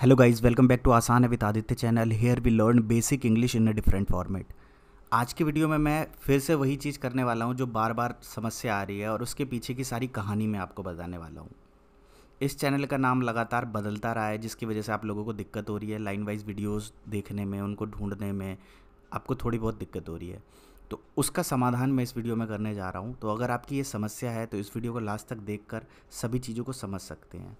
hello guys welcome back to आसान है with Aditya channel here we learn basic English in a different format आज के video में मैं फिर से वही चीज़ करने वाला हूँ जो बार बार समस्या आ रही है और उसके पीछे की सारी कहानी मैं आपको बताने वाला हूँ इस चैनल का नाम लगातार बदलता रहा है जिसकी वजह से आप लोगों को दिक्कत हो रही है लाइन वाइज वीडियोज़ देखने में उनको ढूंढने में आपको थोड़ी बहुत दिक्कत हो रही है तो उसका समाधान मैं इस वीडियो में करने जा रहा हूँ तो अगर आपकी ये समस्या है तो इस वीडियो को लास्ट तक देख सभी चीज़ों को समझ सकते हैं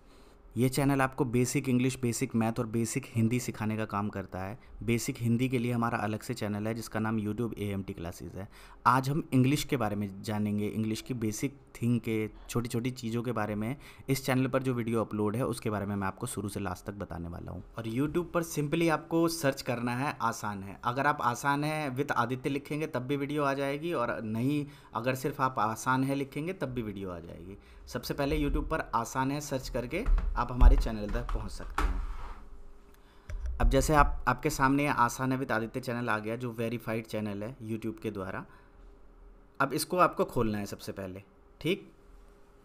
ये चैनल आपको बेसिक इंग्लिश बेसिक मैथ और बेसिक हिंदी सिखाने का काम करता है बेसिक हिंदी के लिए हमारा अलग से चैनल है जिसका नाम YouTube A M T classes है आज हम इंग्लिश के बारे में जानेंगे इंग्लिश की बेसिक थिंग के छोटी छोटी चीज़ों के बारे में इस चैनल पर जो वीडियो अपलोड है उसके बारे में मैं आपको शुरू से लास्ट तक बताने वाला हूँ और यूट्यूब पर सिंपली आपको सर्च करना है आसान है अगर आप आसान है विथ आदित्य लिखेंगे तब भी वीडियो आ जाएगी और नहीं अगर सिर्फ आप आसान है लिखेंगे तब भी वीडियो आ जाएगी सबसे पहले यूट्यूब पर आसान है सर्च करके आप हमारे चैनल तक पहुँच सकते हैं अब जैसे आप आपके सामने आसान है विद आदित्य चैनल आ गया जो वेरीफाइड चैनल है यूट्यूब के द्वारा अब इसको आपको खोलना है सबसे पहले ठीक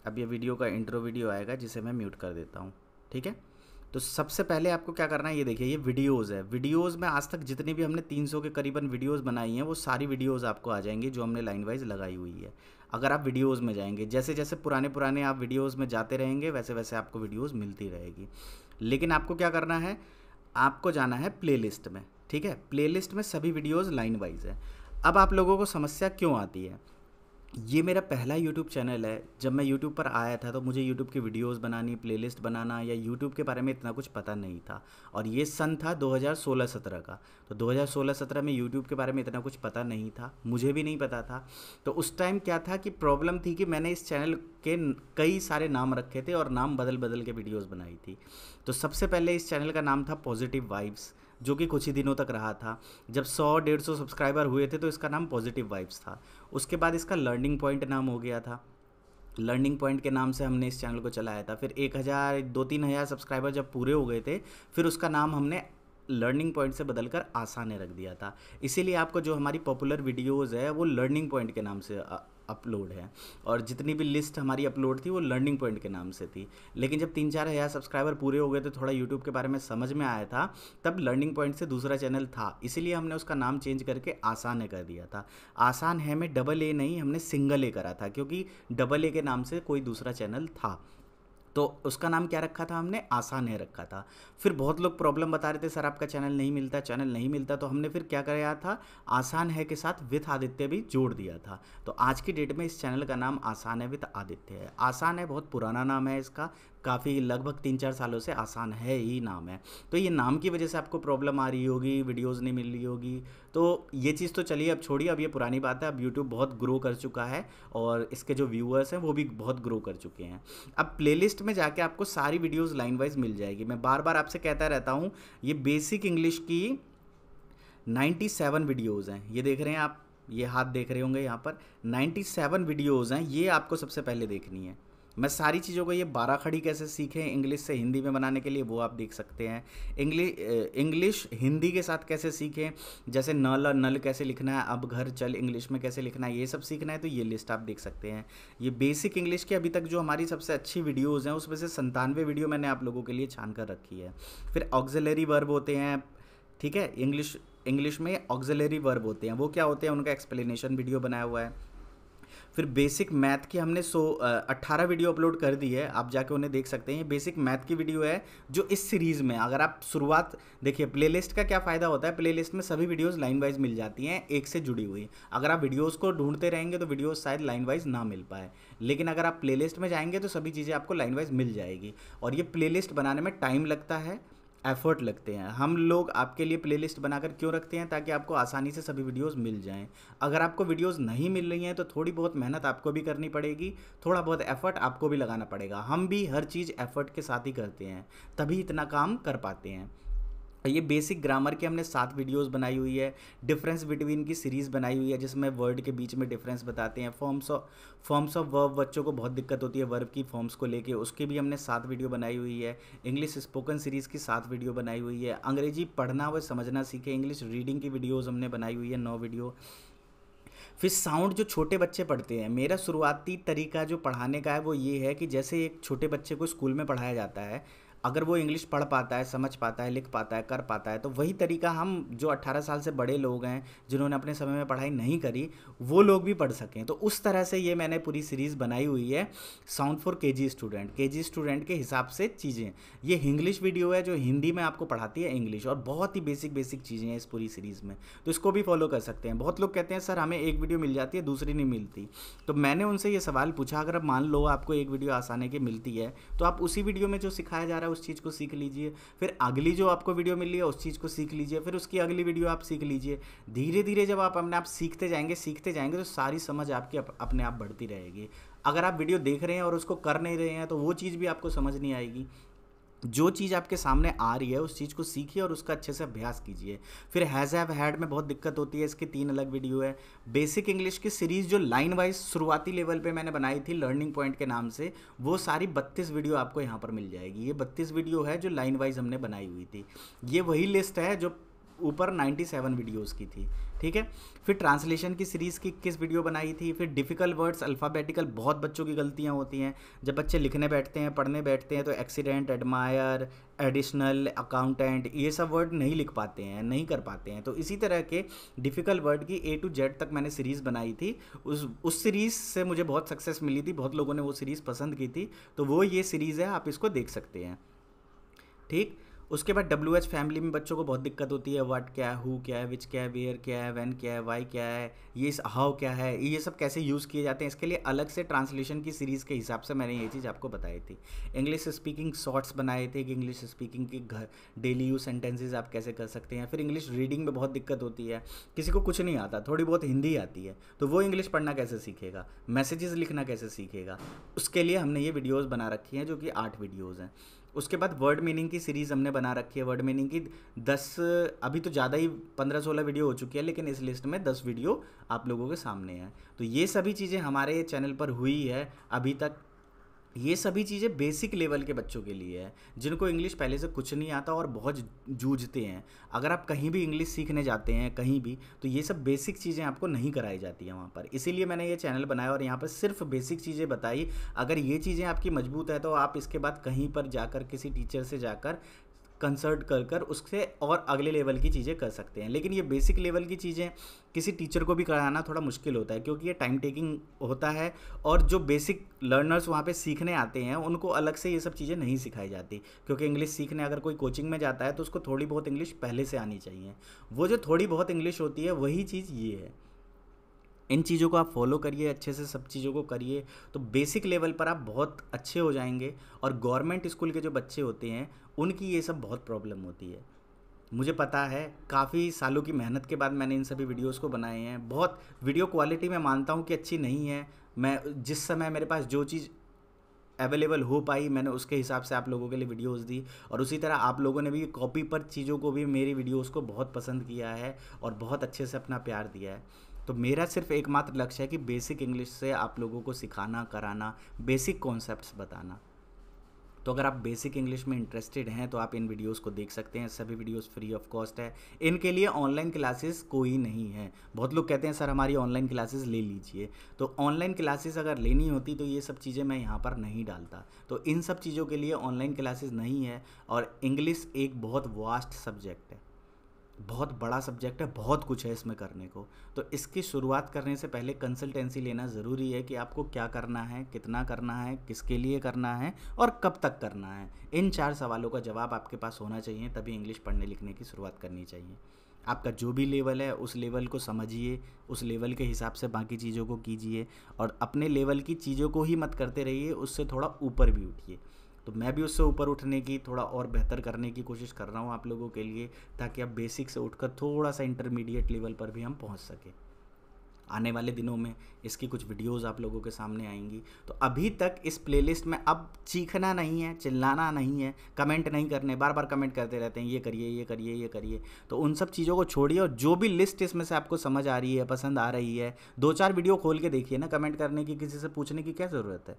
अब ये वीडियो का इंट्रो वीडियो आएगा जिसे मैं म्यूट कर देता हूँ ठीक है तो सबसे पहले आपको क्या करना है ये देखिए ये वीडियोस है वीडियोस में आज तक जितनी भी हमने 300 के करीबन वीडियोस बनाई हैं वो सारी वीडियोस आपको आ जाएंगी जो हमने लाइन वाइज लगाई हुई है अगर आप वीडियोस में जाएंगे जैसे जैसे पुराने पुराने आप वीडियोस में जाते रहेंगे वैसे वैसे आपको वीडियोस मिलती रहेगी लेकिन आपको क्या करना है आपको जाना है प्लेलिस्ट में ठीक है प्लेलिस्ट में सभी वीडियोस लाइन वाइज है अब आप लोगों को समस्या क्यों आती है ये मेरा पहला YouTube चैनल है जब मैं YouTube पर आया था तो मुझे YouTube की वीडियोस बनानी प्लेलिस्ट बनाना या YouTube के बारे में इतना कुछ पता नहीं था और ये सन था 2016-17 का तो 2016-17 में YouTube के बारे में इतना कुछ पता नहीं था मुझे भी नहीं पता था तो उस टाइम क्या था कि प्रॉब्लम थी कि मैंने इस चैनल के कई सारे नाम रखे थे और नाम बदल बदल के वीडियोज़ बनाई थी तो सबसे पहले इस चैनल का नाम था पॉजिटिव वाइब्स जो कि कुछ ही दिनों तक रहा था जब सौ डेढ़ सौ सब्सक्राइबर हुए थे तो इसका नाम पॉजिटिव वाइब्स था उसके बाद इसका लर्निंग पॉइंट नाम हो गया था लर्निंग पॉइंट के नाम से हमने इस चैनल को चलाया था फिर एक हज़ार दो तीन हज़ार सब्सक्राइबर जब पूरे हो गए थे फिर उसका नाम हमने लर्निंग पॉइंट से बदलकर आसान रख दिया था इसीलिए आपको जो हमारी पॉपुलर वीडियोज़ है वो लर्निंग पॉइंट के नाम से अपलोड है और जितनी भी लिस्ट हमारी अपलोड थी वो लर्निंग पॉइंट के नाम से थी लेकिन जब तीन चार हज़ार सब्सक्राइबर पूरे हो गए तो थोड़ा यूट्यूब के बारे में समझ में आया था तब लर्निंग पॉइंट से दूसरा चैनल था इसीलिए हमने उसका नाम चेंज करके आसान है कर दिया था आसान है में डबल ए नहीं हमने सिंगल ए करा था क्योंकि डबल ए के नाम से कोई दूसरा चैनल था तो उसका नाम क्या रखा था हमने आसान है रखा था फिर बहुत लोग प्रॉब्लम बता रहे थे सर आपका चैनल नहीं मिलता चैनल नहीं मिलता तो हमने फिर क्या कराया था आसान है के साथ विथ आदित्य भी जोड़ दिया था तो आज की डेट में इस चैनल का नाम आसान है विथ आदित्य है आसान है बहुत पुराना नाम है इसका काफ़ी लगभग तीन चार सालों से आसान है ही नाम है तो ये नाम की वजह से आपको प्रॉब्लम आ रही होगी वीडियोस नहीं मिल रही होगी तो ये चीज़ तो चलिए अब छोड़िए अब ये पुरानी बात है अब यूट्यूब बहुत ग्रो कर चुका है और इसके जो व्यूअर्स हैं वो भी बहुत ग्रो कर चुके हैं अब प्ले में जाके आपको सारी वीडियोज़ लाइन वाइज मिल जाएगी मैं बार बार आपसे कहता रहता हूँ ये बेसिक इंग्लिश की 97 वीडियोज़ हैं ये देख रहे हैं आप ये हाथ देख रहे होंगे यहाँ पर 97 वीडियोज़ हैं ये आपको सबसे पहले देखनी है मैं सारी चीज़ों को ये बारह खड़ी कैसे सीखें इंग्लिश से हिंदी में बनाने के लिए वो आप देख सकते हैं इंग्लिश इंग्लिश हिंदी के साथ कैसे सीखें जैसे नल और नल कैसे लिखना है अब घर चल इंग्लिश में कैसे लिखना है ये सब सीखना है तो ये लिस्ट आप देख सकते हैं ये बेसिक इंग्लिश की अभी तक जो हमारी सबसे अच्छी वीडियोज़ हैं उसमें से संतानवे वीडियो मैंने आप लोगों के लिए छान कर रखी है फिर ऑक्जिलरी वर्ब होते हैं ठीक है इंग्लिश इंग्लिश में ऑक्जिलरी वर्ब होते हैं वो क्या होते हैं उनका एक्सप्लेनेशन वीडियो बनाया हुआ है फिर बेसिक मैथ की हमने सो अट्ठारह वीडियो अपलोड कर दी है आप जाके उन्हें देख सकते हैं बेसिक मैथ की वीडियो है जो इस सीरीज़ में अगर आप शुरुआत देखिए प्लेलिस्ट का क्या फ़ायदा होता है प्लेलिस्ट में सभी वीडियोज़ लाइन वाइज मिल जाती हैं एक से जुड़ी हुई अगर आप वीडियोज़ को ढूंढते रहेंगे तो वीडियोज़ शायद लाइन वाइज ना मिल पाए लेकिन अगर आप प्ले में जाएंगे तो सभी चीज़ें आपको लाइन वाइज मिल जाएगी और ये प्ले बनाने में टाइम लगता है एफर्ट लगते हैं हम लोग आपके लिए प्लेलिस्ट बनाकर क्यों रखते हैं ताकि आपको आसानी से सभी वीडियोस मिल जाएं अगर आपको वीडियोस नहीं मिल रही हैं तो थोड़ी बहुत मेहनत आपको भी करनी पड़ेगी थोड़ा बहुत एफर्ट आपको भी लगाना पड़ेगा हम भी हर चीज़ एफर्ट के साथ ही करते हैं तभी इतना काम कर पाते हैं ये बेसिक ग्रामर की हमने सात वीडियोस बनाई हुई है डिफरेंस बिटवीन की सीरीज़ बनाई हुई है जिसमें वर्ड के बीच में डिफरेंस बताते हैं forms of forms of verb बच्चों को बहुत दिक्कत होती है वर्ब की फॉर्म्स को लेके उसकी भी हमने सात वीडियो बनाई हुई है इंग्लिश स्पोकन सीरीज़ की सात वीडियो बनाई हुई है अंग्रेजी पढ़ना व समझना सीखे इंग्लिश रीडिंग की वीडियोज़ हमने बनाई हुई है नौ वीडियो फिर साउंड जो छोटे बच्चे पढ़ते हैं मेरा शुरुआती तरीका जो पढ़ाने का है वो ये है कि जैसे एक छोटे बच्चे को स्कूल में पढ़ाया जाता है अगर वो इंग्लिश पढ़ पाता है समझ पाता है लिख पाता है कर पाता है तो वही तरीका हम जो 18 साल से बड़े लोग हैं जिन्होंने अपने समय में पढ़ाई नहीं करी वो लोग भी पढ़ सकें तो उस तरह से ये मैंने पूरी सीरीज़ बनाई हुई है साउंड फॉर के स्टूडेंट के स्टूडेंट के हिसाब से चीज़ें ये इंग्लिश वीडियो है जो हिंदी में आपको पढ़ाती है इंग्लिश और बहुत ही बेसिक बेसिक चीज़ें हैं इस पूरी सीरीज़ में तो इसको भी फॉलो कर सकते हैं बहुत लोग कहते हैं सर हमें एक वीडियो मिल जाती है दूसरी नहीं मिलती तो मैंने उनसे ये सवाल पूछा अगर आप मान लो आपको एक वीडियो आसानी की मिलती है तो आप उसी वीडियो में जो सिखाया जा रहा है उस चीज़ को सीख लीजिए फिर अगली जो आपको वीडियो मिली है उस चीज़ को सीख लीजिए फिर उसकी अगली वीडियो आप सीख लीजिए धीरे धीरे जब आप अपने आप सीखते जाएंगे सीखते जाएंगे तो सारी समझ आपकी अप, अपने आप बढ़ती रहेगी अगर आप वीडियो देख रहे हैं और उसको कर नहीं रहे हैं तो वो चीज़ भी आपको समझ नहीं आएगी जो चीज़ आपके सामने आ रही है उस चीज़ को सीखिए और उसका अच्छे से अभ्यास कीजिए फिर हैज़ हैव हैड में बहुत दिक्कत होती है इसकी तीन अलग वीडियो है बेसिक इंग्लिश की सीरीज़ जो लाइन वाइज शुरुआती लेवल पे मैंने बनाई थी लर्निंग पॉइंट के नाम से वो सारी बत्तीस वीडियो आपको यहाँ पर मिल जाएगी ये बत्तीस वीडियो है जो लाइन वाइज हमने बनाई हुई थी ये वही लिस्ट है जो ऊपर नाइन्टी सेवन की थी ठीक है फिर ट्रांसलेशन की सीरीज़ की किस वीडियो बनाई थी फिर डिफ़िकल्ट वर्ड्स अल्फ़ाबेटिकल बहुत बच्चों की गलतियाँ होती हैं जब बच्चे लिखने बैठते हैं पढ़ने बैठते हैं तो एक्सीडेंट एडमायर एडिशनल अकाउंटेंट ये सब वर्ड नहीं लिख पाते हैं नहीं कर पाते हैं तो इसी तरह के डिफ़िकल्ट वर्ड की ए टू जेड तक मैंने सीरीज़ बनाई थी उस उस सीरीज़ से मुझे बहुत सक्सेस मिली थी बहुत लोगों ने वो सीरीज़ पसंद की थी तो वो ये सीरीज़ है आप इसको देख सकते हैं ठीक उसके बाद डब्ल्यू एच फैमिली में बच्चों को बहुत दिक्कत होती है व्हाट क्या है हु क्या है विच क्या है वेयर क्या है वैन क्या है वाई क्या है ये हाउ क्या है ये सब कैसे यूज़ किए जाते हैं इसके लिए अलग से ट्रांसलेशन की सीरीज़ के हिसाब से मैंने ये चीज़ आपको बताई थी इंग्लिश स्पीकिंग शॉर्ट्स बनाए थे कि इंग्लिश स्पीकिंग के घर डेली यूज सेंटेंसेज आप कैसे कर सकते हैं फिर इंग्लिश रीडिंग में बहुत दिक्कत होती है किसी को कुछ नहीं आता थोड़ी बहुत हिंदी आती है तो वो इंग्लिश पढ़ना कैसे सीखेगा मैसेजेस लिखना कैसे सीखेगा उसके लिए हमने ये वीडियोज़ बना रखी हैं जो कि आठ वीडियोज़ हैं उसके बाद वर्ड मीनिंग की सीरीज़ हमने बना रखी है वर्ड मीनिंग की दस अभी तो ज़्यादा ही पंद्रह सोलह वीडियो हो चुकी है लेकिन इस लिस्ट में दस वीडियो आप लोगों के सामने है तो ये सभी चीज़ें हमारे चैनल पर हुई है अभी तक ये सभी चीज़ें बेसिक लेवल के बच्चों के लिए है जिनको इंग्लिश पहले से कुछ नहीं आता और बहुत जूझते हैं अगर आप कहीं भी इंग्लिश सीखने जाते हैं कहीं भी तो ये सब बेसिक चीज़ें आपको नहीं कराई जाती हैं वहाँ पर इसीलिए मैंने ये चैनल बनाया और यहाँ पर सिर्फ बेसिक चीज़ें बताई अगर ये चीज़ें आपकी मजबूत है तो आप इसके बाद कहीं पर जाकर किसी टीचर से जाकर कंसर्ट कर कर उससे और अगले लेवल की चीज़ें कर सकते हैं लेकिन ये बेसिक लेवल की चीज़ें किसी टीचर को भी कराना थोड़ा मुश्किल होता है क्योंकि ये टाइम टेकिंग होता है और जो बेसिक लर्नर्स वहाँ पे सीखने आते हैं उनको अलग से ये सब चीज़ें नहीं सिखाई जाती क्योंकि इंग्लिश सीखने अगर कोई कोचिंग में जाता है तो उसको थोड़ी बहुत इंग्लिश पहले से आनी चाहिए वो जो थोड़ी बहुत इंग्लिश होती है वही चीज़ ये है इन चीज़ों को आप फॉलो करिए अच्छे से सब चीज़ों को करिए तो बेसिक लेवल पर आप बहुत अच्छे हो जाएंगे और गवर्नमेंट स्कूल के जो बच्चे होते हैं उनकी ये सब बहुत प्रॉब्लम होती है मुझे पता है काफ़ी सालों की मेहनत के बाद मैंने इन सभी वीडियोस को बनाए हैं बहुत वीडियो क्वालिटी मैं मानता हूँ कि अच्छी नहीं है मैं जिस समय मेरे पास जो चीज़ अवेलेबल हो पाई मैंने उसके हिसाब से आप लोगों के लिए वीडियोस दी और उसी तरह आप लोगों ने भी कॉपी पर चीज़ों को भी मेरी वीडियोस को बहुत पसंद किया है और बहुत अच्छे से अपना प्यार दिया है तो मेरा सिर्फ एकमात्र लक्ष्य है कि बेसिक इंग्लिश से आप लोगों को सिखाना कराना बेसिक कॉन्सेप्ट बताना तो अगर आप बेसिक इंग्लिश में इंटरेस्टेड हैं तो आप इन वीडियोस को देख सकते हैं सभी वीडियोस फ्री ऑफ कॉस्ट है इनके लिए ऑनलाइन क्लासेस कोई नहीं है बहुत लोग कहते हैं सर हमारी ऑनलाइन क्लासेस ले लीजिए तो ऑनलाइन क्लासेस अगर लेनी होती तो ये सब चीज़ें मैं यहाँ पर नहीं डालता तो इन सब चीज़ों के लिए ऑनलाइन क्लासेस नहीं है और इंग्लिश एक बहुत वास्ट सब्जेक्ट है बहुत बड़ा सब्जेक्ट है बहुत कुछ है इसमें करने को तो इसकी शुरुआत करने से पहले कंसल्टेंसी लेना ज़रूरी है कि आपको क्या करना है कितना करना है किसके लिए करना है और कब तक करना है इन चार सवालों का जवाब आपके पास होना चाहिए तभी इंग्लिश पढ़ने लिखने की शुरुआत करनी चाहिए आपका जो भी लेवल है उस लेवल को समझिए उस लेवल के हिसाब से बाकी चीज़ों को कीजिए और अपने लेवल की चीज़ों को ही मत करते रहिए उससे थोड़ा ऊपर भी उठिए तो मैं भी उससे ऊपर उठने की थोड़ा और बेहतर करने की कोशिश कर रहा हूँ आप लोगों के लिए ताकि आप बेसिक से उठकर थोड़ा सा इंटरमीडिएट लेवल पर भी हम पहुँच सकें आने वाले दिनों में इसकी कुछ वीडियोस आप लोगों के सामने आएंगी तो अभी तक इस प्लेलिस्ट में अब चीखना नहीं है चिल्लाना नहीं है कमेंट नहीं करने बार बार कमेंट करते रहते हैं ये करिए ये करिए ये करिए तो उन सब चीज़ों को छोड़िए और जो भी लिस्ट इसमें से आपको समझ आ रही है पसंद आ रही है दो चार वीडियो खोल के देखिए ना कमेंट करने की किसी से पूछने की क्या ज़रूरत है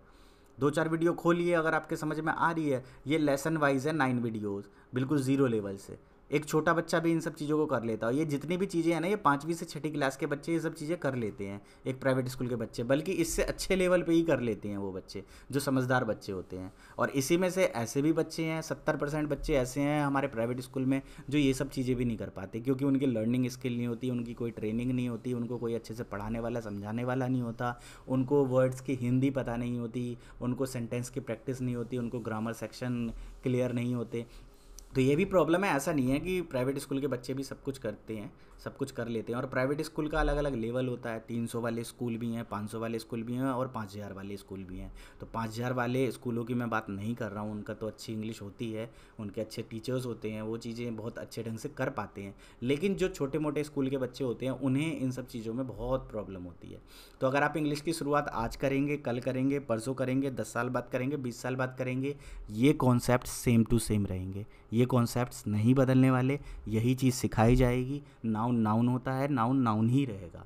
दो चार वीडियो खोलिए अगर आपके समझ में आ रही है ये लेसन वाइज है नाइन वीडियोज़ बिल्कुल ज़ीरो लेवल से एक छोटा बच्चा भी इन सब चीज़ों को कर लेता है ये जितनी भी चीज़ें हैं ना ये पाँचवीं से छठी क्लास के बच्चे ये सब चीज़ें कर लेते हैं एक प्राइवेट स्कूल के बच्चे बल्कि इससे अच्छे लेवल पे ही कर लेते हैं वो बच्चे जो समझदार बच्चे होते हैं और इसी में से ऐसे भी बच्चे हैं सत्तर परसेंट बच्चे ऐसे हैं हमारे प्राइवेट स्कूल में जो ये सब चीज़ें भी नहीं कर पाते क्योंकि उनकी लर्निंग स्किल नहीं होती उनकी कोई ट्रेनिंग नहीं होती उनको कोई अच्छे से पढ़ाने वाला समझाने वाला नहीं होता उनको वर्ड्स की हिंदी पता नहीं होती उनको सेंटेंस की प्रैक्टिस नहीं होती उनको ग्रामर सेक्शन क्लियर नहीं होते तो ये भी प्रॉब्लम है ऐसा नहीं है कि प्राइवेट स्कूल के बच्चे भी सब कुछ करते हैं सब कुछ कर लेते हैं और प्राइवेट स्कूल का अलग अलग लेवल होता है तीन सौ वाले स्कूल भी हैं पाँच सौ वाले स्कूल भी हैं और पाँच हज़ार वाले स्कूल भी हैं तो पाँच हज़ार वाले स्कूलों की मैं बात नहीं कर रहा हूँ उनका तो अच्छी इंग्लिश होती है उनके अच्छे टीचर्स होते हैं वो चीज़ें बहुत अच्छे ढंग से कर पाते हैं लेकिन जो छोटे मोटे स्कूल के बच्चे होते हैं उन्हें इन सब चीज़ों में बहुत प्रॉब्लम होती है तो अगर आप इंग्लिश की शुरुआत आज करेंगे कल करेंगे परसों करेंगे दस साल बाद करेंगे बीस साल बाद करेंगे ये कॉन्सेप्ट सेम टू सेम रहेंगे ये कॉन्सेप्ट नहीं बदलने वाले यही चीज़ सिखाई जाएगी नाउ नाउन नाउन होता है नाउन नाउन ही रहेगा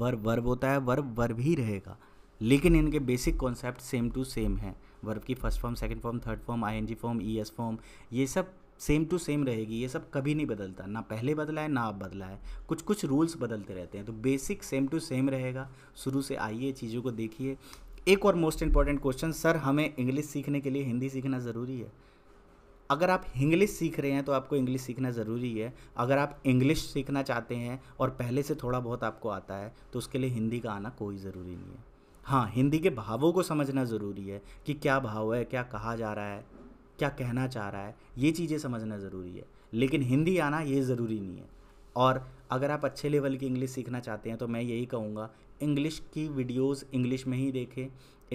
वर्ब वर्ब होता है वर्ब वर्ब ही रहेगा लेकिन इनके basic concept same to same है वर्ब की first form second form third form ING form ES form ये सब सेम टू सेम रहेगी ये सब कभी नहीं बदलता ना पहले बदला है ना अब बदला है कुछ कुछ रूल्स बदलते रहते हैं तो बेसिक सेम टू सेम रहेगा शुरू से आइए चीज़ों को देखिए एक और मोस्ट इंपॉर्टेंट क्वेश्चन सर हमें इंग्लिश सीखने के लिए हिंदी सीखना ज़रूरी है अगर आप इंग्लिश सीख रहे हैं तो आपको इंग्लिश सीखना ज़रूरी है अगर आप इंग्लिश सीखना चाहते हैं और पहले से थोड़ा बहुत आपको आता है तो उसके लिए हिंदी का आना कोई ज़रूरी नहीं है हाँ हिंदी के भावों को समझना ज़रूरी है कि क्या भाव है क्या कहा जा रहा है क्या कहना चाह रहा है ये चीज़ें समझना ज़रूरी है लेकिन हिंदी आना ये ज़रूरी नहीं है और अगर आप अच्छे लेवल की इंग्लिश सीखना चाहते हैं तो मैं यही कहूँगा इंग्लिश की वीडियोस इंग्लिश में ही देखें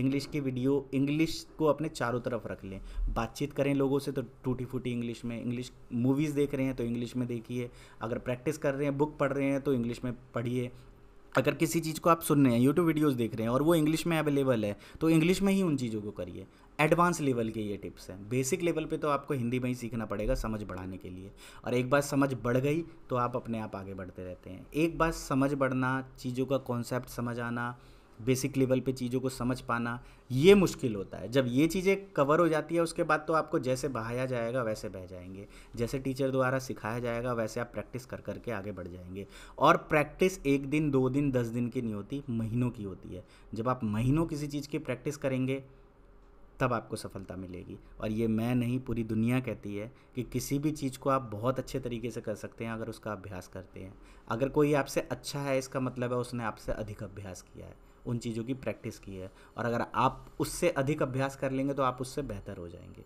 इंग्लिश की वीडियो इंग्लिश को अपने चारों तरफ रख लें बातचीत करें लोगों से तो टूटी फूटी इंग्लिश में इंग्लिश मूवीज़ देख रहे हैं तो इंग्लिश में देखिए अगर प्रैक्टिस कर रहे हैं बुक पढ़ रहे हैं तो इंग्लिश में पढ़िए अगर किसी चीज़ को आप सुन रहे हैं यूट्यूब वीडियोस देख रहे हैं और वो इंग्लिश में अवेलेबल है तो इंग्लिश में ही उन चीज़ों को करिए एडवांस लेवल के ये टिप्स हैं बेसिक लेवल पे तो आपको हिंदी में ही सीखना पड़ेगा समझ बढ़ाने के लिए और एक बार समझ बढ़ गई तो आप अपने आप आगे बढ़ते रहते हैं एक बार समझ बढ़ना चीज़ों का कॉन्सेप्ट समझ आना बेसिक लेवल पे चीज़ों को समझ पाना ये मुश्किल होता है जब ये चीज़ें कवर हो जाती है उसके बाद तो आपको जैसे बहाया जाएगा वैसे बह जाएंगे जैसे टीचर द्वारा सिखाया जाएगा वैसे आप प्रैक्टिस कर करके आगे बढ़ जाएंगे और प्रैक्टिस एक दिन दो दिन दस दिन की नहीं होती महीनों की होती है जब आप महीनों किसी चीज़ की प्रैक्टिस करेंगे तब आपको सफलता मिलेगी और ये मैं नहीं पूरी दुनिया कहती है कि किसी भी चीज़ को आप बहुत अच्छे तरीके से कर सकते हैं अगर उसका अभ्यास करते हैं अगर कोई आपसे अच्छा है इसका मतलब है उसने आपसे अधिक अभ्यास किया है उन चीज़ों की प्रैक्टिस की है और अगर आप उससे अधिक अभ्यास कर लेंगे तो आप उससे बेहतर हो जाएंगे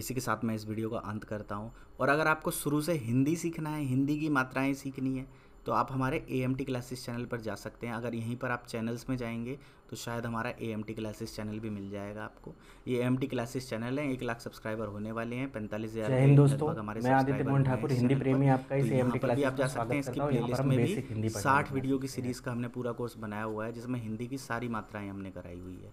इसी के साथ मैं इस वीडियो का अंत करता हूँ और अगर आपको शुरू से हिंदी सीखना है हिंदी की मात्राएँ सीखनी है तो आप हमारे A M T classes channel पर जा सकते हैं अगर यहीं पर आप चैनल्स में जाएंगे तो शायद हमारा A M T classes channel भी मिल जाएगा आपको ये A M T classes channel है एक लाख सब्सक्राइबर होने वाले हैं पैंतालीस हज़ार हमारे ठाकुर हिंदी प्रेमी आपका तो इस एम टी आप जा सकते हैं इसकी प्लेलिस्ट में भी साठ वीडियो की सीरीज़ का हमने पूरा कोर्स बनाया हुआ है जिसमें हिंदी की सारी मात्राएँ हमने कराई हुई है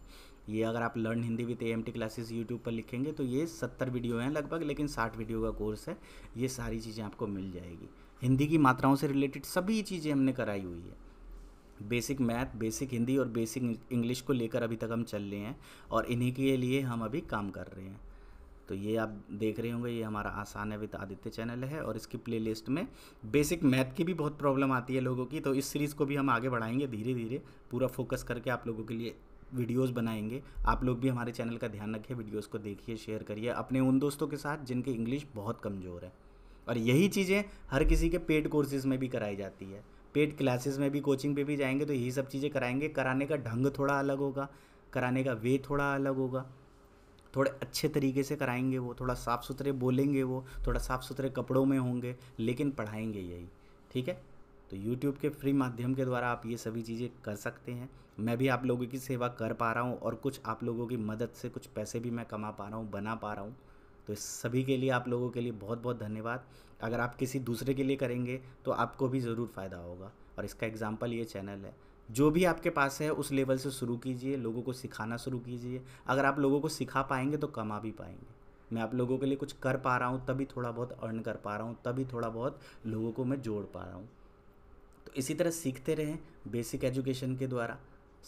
ये अगर आप learn Hindi with A M T classes YouTube पर लिखेंगे तो ये सत्तर वीडियो हैं लगभग लेकिन साठ वीडियो का कोर्स है ये सारी चीज़ें आपको मिल जाएगी हिंदी की मात्राओं से रिलेटेड सभी चीज़ें हमने कराई हुई है बेसिक मैथ बेसिक हिंदी और बेसिक इंग्लिश को लेकर अभी तक हम चल रहे हैं और इन्हीं के लिए हम अभी काम कर रहे हैं तो ये आप देख रहे होंगे ये हमारा आसान है विद आदित्य चैनल है और इसकी प्लेलिस्ट में बेसिक मैथ की भी बहुत प्रॉब्लम आती है लोगों की तो इस सीरीज़ को भी हम आगे बढ़ाएंगे धीरे धीरे पूरा फोकस करके आप लोगों के लिए वीडियोस बनाएंगे आप लोग भी हमारे चैनल का ध्यान रखें वीडियोस को देखिए शेयर करिए अपने उन दोस्तों के साथ जिनके इंग्लिश बहुत कमज़ोर है और यही चीज़ें हर किसी के पेड कोर्सेज में भी कराई जाती है पेड क्लासेस में भी कोचिंग पे भी जाएंगे तो यही सब चीज़ें कराएंगे कराने का ढंग थोड़ा अलग होगा कराने का वे थोड़ा अलग होगा थोड़े अच्छे तरीके से कराएंगे वो थोड़ा साफ़ सुथरे बोलेंगे वो थोड़ा साफ़ सुथरे कपड़ों में होंगे लेकिन पढ़ाएंगे यही ठीक है तो यूट्यूब के फ्री माध्यम के द्वारा आप ये सभी चीज़ें कर सकते हैं मैं भी आप लोगों की सेवा कर पा रहा हूँ और कुछ आप लोगों की मदद से कुछ पैसे भी मैं कमा पा रहा हूँ बना पा रहा हूँ तो इस सभी के लिए आप लोगों के लिए बहुत बहुत धन्यवाद अगर आप किसी दूसरे के लिए करेंगे तो आपको भी ज़रूर फ़ायदा होगा और इसका एग्ज़ाम्पल ये चैनल है जो भी आपके पास है उस लेवल से शुरू कीजिए लोगों को सिखाना शुरू कीजिए अगर आप लोगों को सिखा पाएंगे तो कमा भी पाएंगे मैं आप लोगों के लिए कुछ कर पा रहा हूँ तभी थोड़ा बहुत अर्न कर पा रहा हूँ तभी थोड़ा बहुत लोगों को मैं जोड़ पा रहा हूँ तो इसी तरह सीखते रहें बेसिक एजुकेशन के द्वारा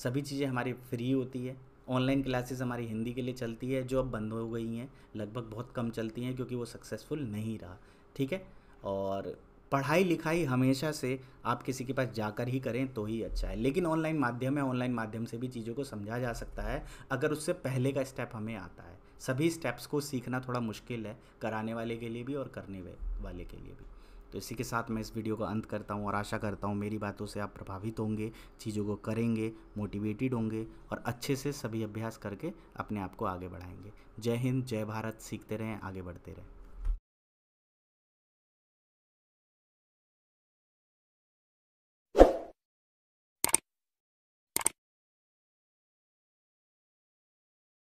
सभी चीज़ें हमारी फ्री होती है ऑनलाइन क्लासेस हमारी हिंदी के लिए चलती है जो अब बंद हो गई हैं लगभग बहुत कम चलती हैं क्योंकि वो सक्सेसफुल नहीं रहा ठीक है और पढ़ाई लिखाई हमेशा से आप किसी के पास जाकर ही करें तो ही अच्छा है लेकिन ऑनलाइन माध्यम है ऑनलाइन माध्यम से भी चीज़ों को समझा जा सकता है अगर उससे पहले का स्टेप हमें आता है सभी स्टेप्स को सीखना थोड़ा मुश्किल है कराने वाले के लिए भी और करने वाले के लिए भी तो इसी के साथ मैं इस वीडियो का अंत करता हूँ और आशा करता हूँ मेरी बातों से आप प्रभावित होंगे चीज़ों को करेंगे मोटिवेटेड होंगे और अच्छे से सभी अभ्यास करके अपने आप को आगे बढ़ाएंगे जय हिंद जय भारत सीखते रहें आगे बढ़ते रहें